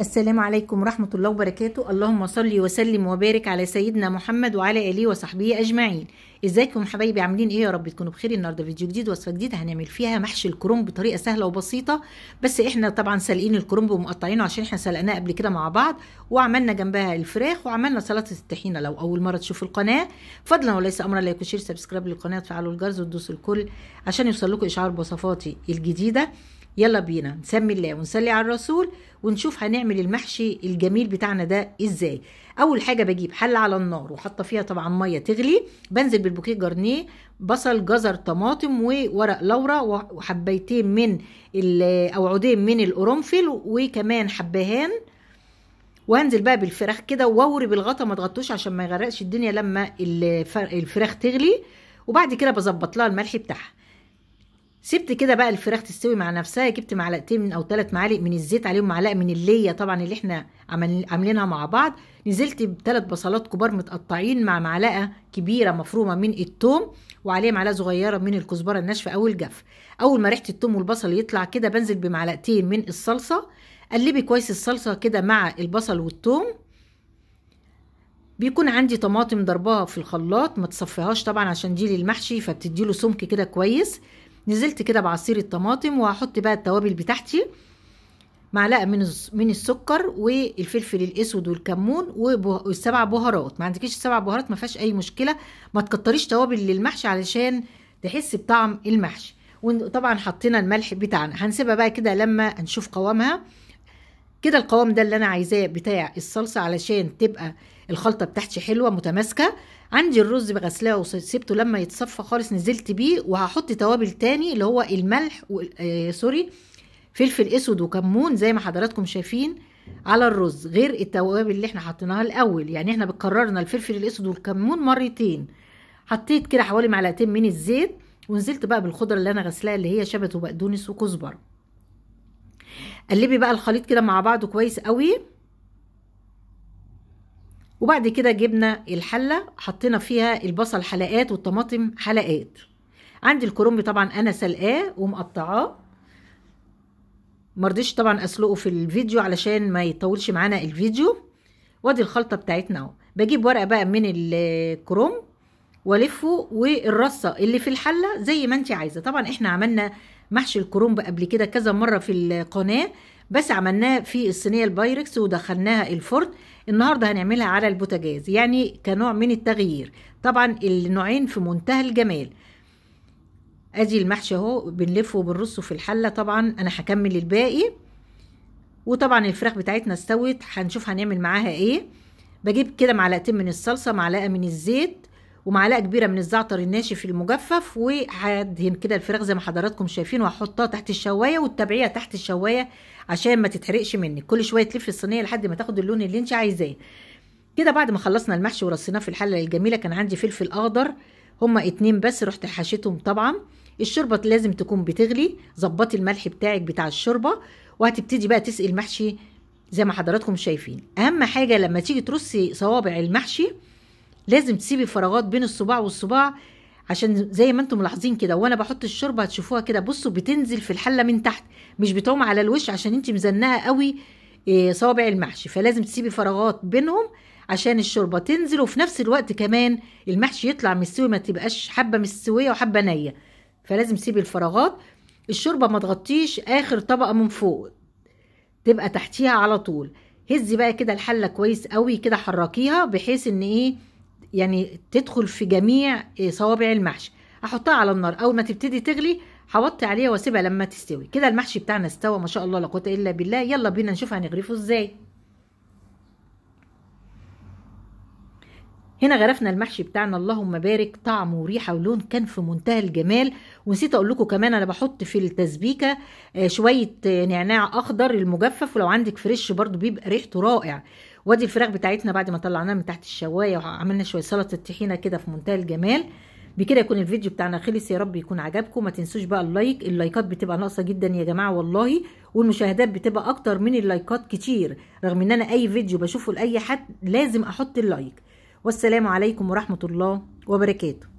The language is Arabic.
السلام عليكم ورحمة الله وبركاته اللهم صل وسلم وبارك على سيدنا محمد وعلى آله وصحبه أجمعين ازيكم حبايبي عاملين ايه يا رب تكونوا بخير النهارده فيديو جديد وصفه جديده هنعمل فيها محشي الكرنب بطريقه سهله وبسيطه بس احنا طبعا سالقين الكرنب ومقطعينه عشان احنا سلقناه قبل كده مع بعض وعملنا جنبها الفراخ وعملنا سلطه الطحينه لو اول مره تشوف القناه فضلا وليس امرا لايك وشير سبسكرايب للقناه وتفعلوا الجرس وتدوسوا الكل عشان يوصل لكم اشعار بوصفاتي الجديده يلا بينا نسمي الله ونصلي على الرسول ونشوف هنعمل المحشي الجميل بتاعنا ده ازاي اول حاجه بجيب حله على النار وحاطه فيها طبعا ميه تغلي بنزل بالبوكيه جرنيه بصل جزر طماطم وورق لورا وحبيتين من او عودين من القرنفل وكمان حبهان وهنزل بقى بالفراخ كده ووري بالغطا ما تغطوش عشان ما يغرقش الدنيا لما الفراخ تغلي وبعد كده بظبط لها الملح بتاعها سبت كده بقى الفراخ تستوي مع نفسها جبت معلقتين من او ثلاث معالق من الزيت عليهم معلقه من الليه طبعا اللي احنا عاملينها مع بعض نزلت بثلاث بصلات كبار متقطعين مع معلقه كبيره مفرومه من الثوم وعليها معلقه صغيره من الكزبره الناشفه او الجف اول ما ريحه الثوم والبصل يطلع كده بنزل بمعلقتين من الصلصه قلبي كويس الصلصه كده مع البصل والثوم بيكون عندي طماطم ضربها في الخلاط ما تصفيهاش طبعا عشان دي للمحشي فبتديله سمك كده كويس نزلت كده بعصير الطماطم وهحط بقى التوابل بتاعتي معلقه من من السكر والفلفل الاسود والكمون والسبع بهارات ما عندكيش سبع بهارات ما فيهاش اي مشكله ما تكتريش توابل للمحشي علشان تحسي بطعم المحشي وطبعا حطينا الملح بتاعنا هنسيبها بقى كده لما نشوف قوامها كده القوام ده اللي انا عايزاه بتاع الصلصه علشان تبقى الخلطه بتاعتي حلوه متماسكه عندي الرز بغسلاه وسبته لما يتصفى خالص نزلت بيه وهحط توابل تاني اللي هو الملح و... آه سوري فلفل اسود وكمون زي ما حضراتكم شايفين على الرز غير التوابل اللي احنا حطيناها الاول يعني احنا بكررنا الفلفل الاسود والكمون مرتين حطيت كده حوالي معلقتين من الزيت ونزلت بقى بالخضره اللي انا غسلاها اللي هي شبت وبقدونس وكزبره قلبي بقى الخليط كده مع بعضه كويس قوي وبعد كده جبنا الحله حطينا فيها البصل حلقات والطماطم حلقات عندي الكرنب طبعا انا سلقاه ومقطعاه مرضيش طبعا اسلقه في الفيديو علشان ما يطولش معانا الفيديو وادي الخلطه بتاعتنا اهو بجيب ورقه بقى من الكرنب والفه والرصه اللي في الحله زي ما انت عايزه طبعا احنا عملنا محشي الكرنب قبل كده كذا مره في القناه بس عملناه في الصينيه البايركس ودخلناها الفرن النهارده هنعملها على البوتاجاز يعني كنوع من التغيير طبعا النوعين في منتهى الجمال ادي المحشي اهو بنلفه وبنرصه في الحله طبعا انا هكمل الباقي وطبعا الفراخ بتاعتنا استوت هنشوف هنعمل معاها ايه بجيب كده معلقتين من الصلصه معلقه من الزيت ومعلقه كبيره من الزعتر الناشف المجفف وهدهن كده الفراخ زي ما حضراتكم شايفين وهحطها تحت الشوايه وتتابعيها تحت الشوايه عشان ما تتحرقش منك كل شويه تلفي الصينيه لحد ما تاخد اللون اللي انت عايزاه كده بعد ما خلصنا المحشي ورصيناه في الحله الجميله كان عندي فلفل اخضر هما اتنين بس رحت حشيتهم طبعا الشوربه لازم تكون بتغلي ظبطي الملح بتاعك بتاع الشوربه وهتبتدي بقى تسقي المحشي زي ما حضراتكم شايفين اهم حاجه لما تيجي ترصي صوابع المحشي لازم تسيبي فراغات بين الصباع والصباع عشان زي ما انتم ملاحظين كده وانا بحط الشوربه هتشوفوها كده بصوا بتنزل في الحله من تحت مش بتعوم على الوش عشان انت مزنقه قوي آه، صوابع المحشي فلازم تسيبي فراغات بينهم عشان الشوربه تنزل وفي نفس الوقت كمان المحشي يطلع مستوي ما تبقاش حبه مستويه وحبه نيه فلازم تسيبي الفراغات الشوربه ما تغطيش اخر طبقه من فوق تبقى تحتيها على طول هزي بقى كده الحله كويس قوي كده حركيها بحيث ان ايه يعني تدخل في جميع آه، صوابع المحشي احطها على النار اول ما تبتدي تغلي هوطي عليها واسيبها لما تستوي كده المحشي بتاعنا استوى ما شاء الله لا قوه الا بالله يلا بينا نشوف هنغرفه ازاي هنا غرفنا المحشي بتاعنا اللهم بارك طعم وريحه ولون كان في منتهى الجمال ونسيت اقول لكم كمان انا بحط في التسبيكه آه، شويه آه، نعناع اخضر المجفف ولو عندك فريش برضو بيبقى ريحته رائع وادي الفراخ بتاعتنا بعد ما طلعناها من تحت الشوايه وعملنا شويه سلطه طحينه كده في منتهى الجمال بكده يكون الفيديو بتاعنا خلص يا رب يكون عجبكم ما تنسوش بقى اللايك اللايكات بتبقى ناقصه جدا يا جماعه والله والمشاهدات بتبقى اكتر من اللايكات كتير رغم ان انا اي فيديو بشوفه لاي حد لازم احط اللايك والسلام عليكم ورحمه الله وبركاته